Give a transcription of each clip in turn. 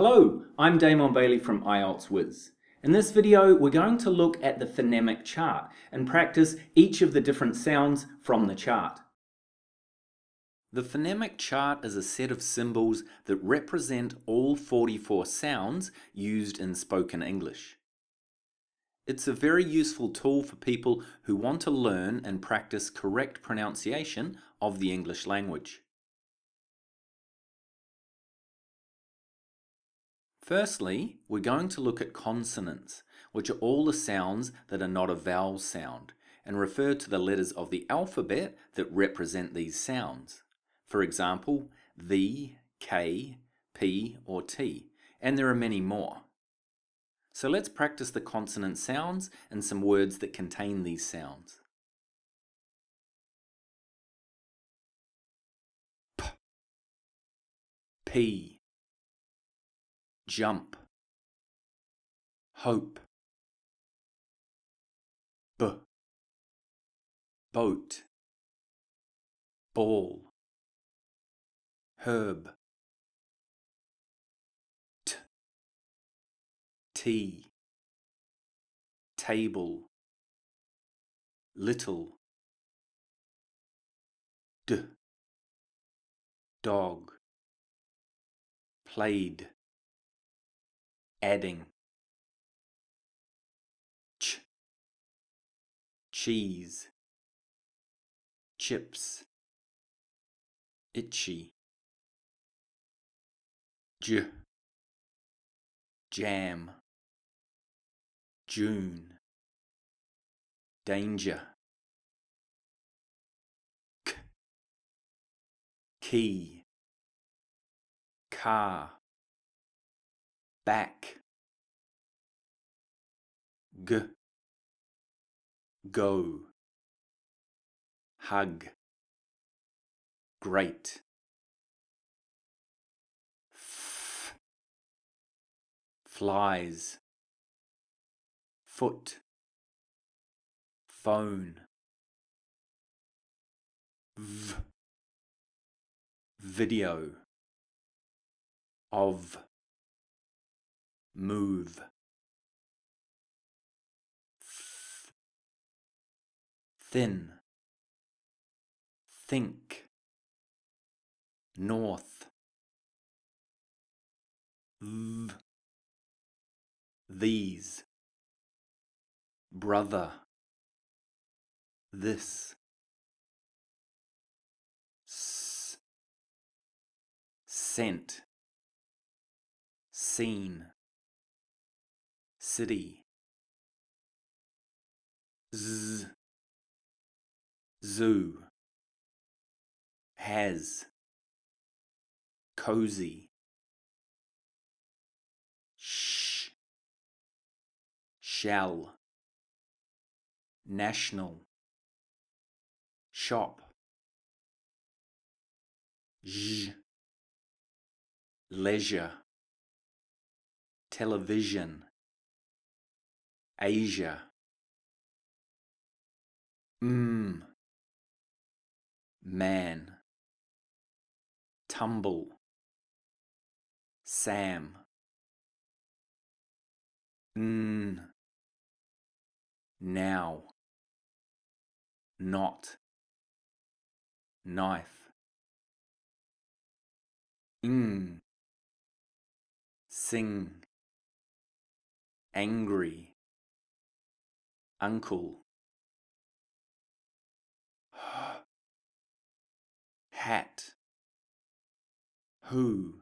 Hello, I'm Damon Bailey from ieltswiz. In this video, we're going to look at the phonemic chart and practice each of the different sounds from the chart. The phonemic chart is a set of symbols that represent all 44 sounds used in spoken English. It's a very useful tool for people who want to learn and practice correct pronunciation of the English language. Firstly, we're going to look at consonants, which are all the sounds that are not a vowel sound, and refer to the letters of the alphabet that represent these sounds. For example, V, K, P, or t, and there are many more. So let's practice the consonant sounds and some words that contain these sounds. P, p jump hope b boat ball herb t tea table little d dog played adding ch cheese chips itchy j jam june danger k key car back g go hug great F, flies foot phone v video of move thin think north V. these brother this S, scent scene city z zoo has cozy sh Shell. national shop j leisure television asia mm man, tumble, Sam, n, now, not, knife, ng, sing, angry, uncle hat who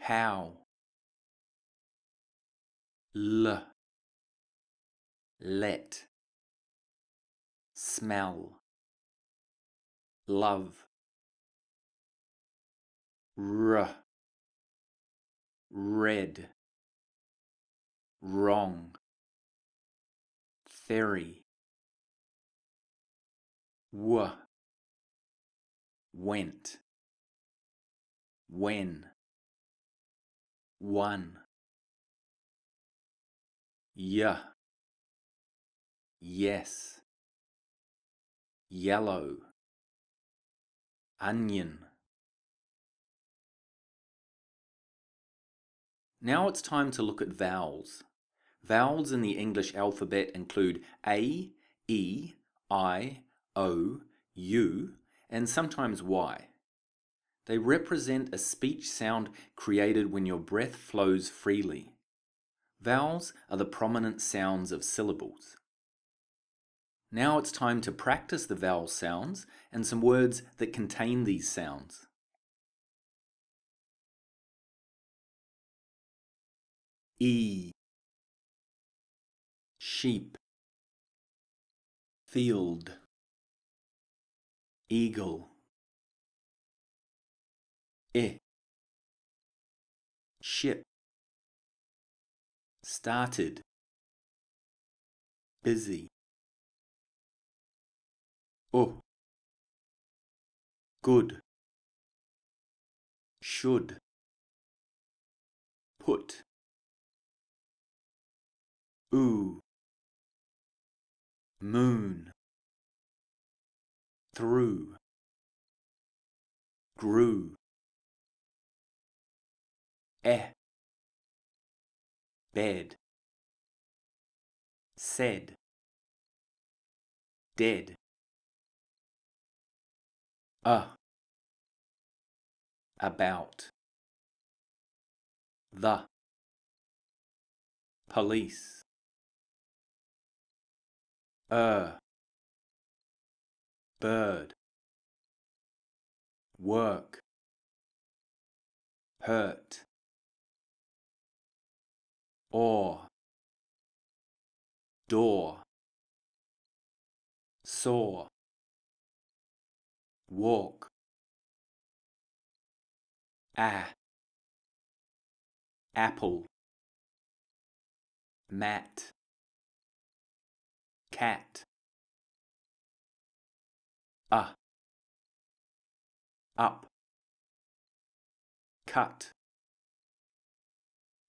how l let smell love r red wrong theory w went when one yeah yes yellow onion Now it's time to look at vowels. Vowels in the English alphabet include A, E, I, O, U, and sometimes why. They represent a speech sound created when your breath flows freely. Vowels are the prominent sounds of syllables. Now it's time to practice the vowel sounds and some words that contain these sounds. E Sheep Field eagle I. ship started busy oh good should put ooh moon through grew eh bed said dead Ah. uh, about the police er uh, bird work hurt or door saw walk ah apple mat cat a up cut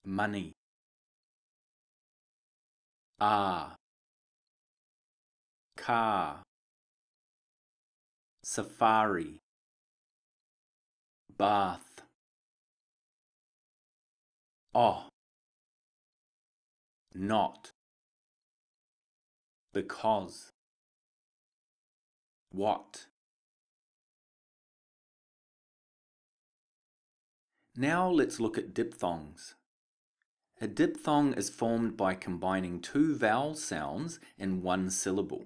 money ah car safari bath oh not because what? Now let's look at diphthongs. A diphthong is formed by combining two vowel sounds in one syllable.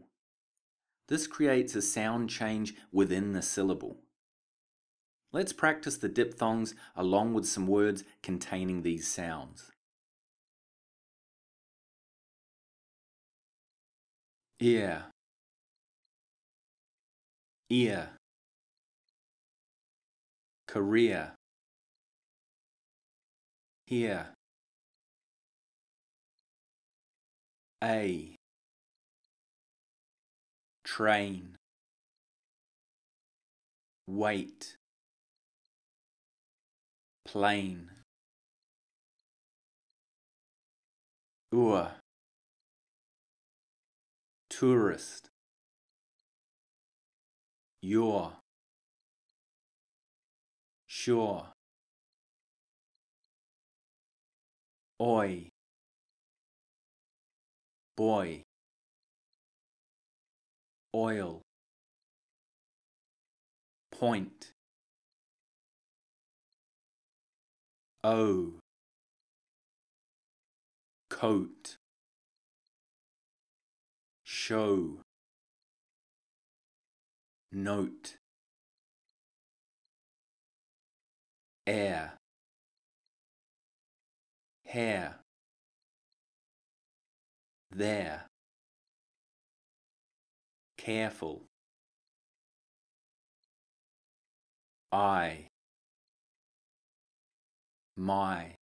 This creates a sound change within the syllable. Let's practice the diphthongs along with some words containing these sounds. Ear ear career here a train wait plane Ua. tourist your sure oi boy oil point o coat show note air hair there careful I my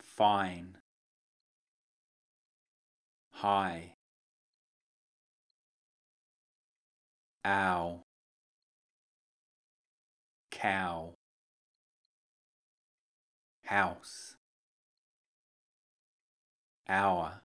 fine high ow cow house hour